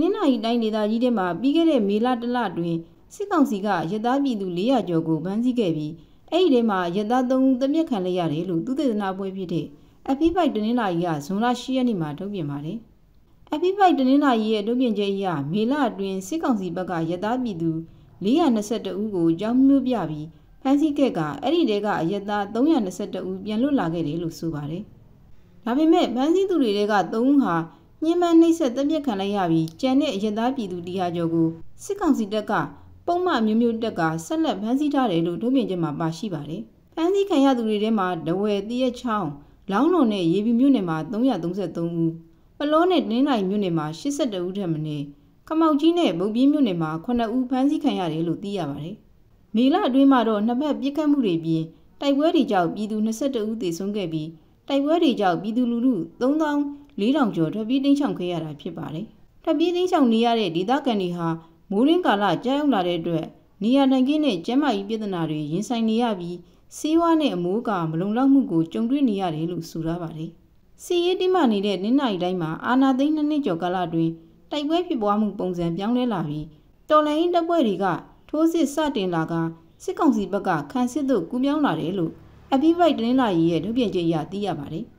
နင်္လာရီတိုင်းဒေသကြီးထဲမှာပြီးခဲ့တဲ့မေလတလတွင်စစ်ကောင်စီကရသားပြည်သူ400ကျော်ကိုဖမ်းဆီးခဲ့ပြီးအဲ့ဒီထဲမှာရသား3ဦးတမျက်ခံလိုက်ရတယ်လို့သူသေသနာပွဲဖြစ်တဲ့အဖိပိုက်တနင်္လာရီကဇွန်လ10ရက်နေ့မှာထုတ်ပြန်ပါတယ်။အဖိပိုက်တနင်္လာရီရဲ့ထုတ်ပြန်ချက်အရမေလအတွင်းစစ်ကောင်စီဘက်ကရသားပြည်သူ422ဦးကိုကြောင်းမျိုးပြပြီးဖမ်းဆီးခဲ့ကအဲ့ဒီတဲကအရသား322ဦးပြန်လွတ်လာခဲ့တယ်လို့ဆိုပါတယ်။ဒါပေမဲ့ဖမ်းဆီးသူတွေတဲက3ဦးဟာညှဉ်းပန်းနှိပ်စက်တပ်ပြက်ခံလိုက်ရပြီးကြံတဲ့အရင်သားပြည်သူတီဟာကျော်ကိုစစ်ကောင်စီတပ်ကပုံမှန်မျိုးမျိုးတက်ကဆက်လက်ဖမ်းဆီးထားတယ်လို့ထုတ်ပြန်ချက်မှာပါရှိပါတယ်။ဖမ်းဆီးခံရသူတွေထဲမှာဒဝဲတရက်ချောင်းလောင်းလုံနဲ့ရေပြည်မြို့နယ်မှာ333ဦးပလောနဲ့တင်းနိုင်မြို့နယ်မှာ82ဦးထက်မနည်းကမောက်ကြီးနဲ့မုတ်ပြင်းမြို့နယ်မှာ9ဦးဖမ်းဆီးခံရတယ်လို့သိရပါတယ်။မေလအတွင်းမှာတော့နှစ်ဖက်ပြစ်ခတ်မှုတွေပြင်တိုက်ပွဲတွေကြောင့်ပြည်သူ22ဦးသေဆုံးခဲ့ပြီးတိုက်ပွဲတွေကြောင့်ပြည်သူလူထု4000ကျော်ထွက်ပြေးတိမ်းရှောင်ခဲ့ရတာဖြစ်ပါတယ်။ထွက်ပြေးတိမ်းရှောင်နေရတဲ့ဒေသခံတွေဟာမိုးရင်းကာလကြာရောက်လာတဲ့အတွက်နေရာနိုင်ကင်းနဲ့ကျန်းမာရေးပြဿနာတွေရင်ဆိုင်နေရပြီးစီးဝါးနဲ့အမိုးကမလုံလောက်မှုကိုကြုံတွေ့နေရတယ်လို့ဆိုထားပါတယ်။စီရေးတိမှနေတဲ့နင်းနိုင်တိုင်းမှာအာနာသိန်းနှစ်နှစ်ကျော်ကာလတွင်တိုက်ပွဲဖြစ်ပွားမှုပုံစံပြောင်းလဲလာပြီးတော်လိုင်းတပ်ဖွဲ့တွေကထိုးစစ်စတင်လာကစစ်ကောင်စီဘက်ကခံစစ်သို့ကူးပြောင်းလာတယ်လို့အပိပိုက်တင်းလာရီရဲ့ထုတ်ပြန်ချက်အရသိရပါတယ်။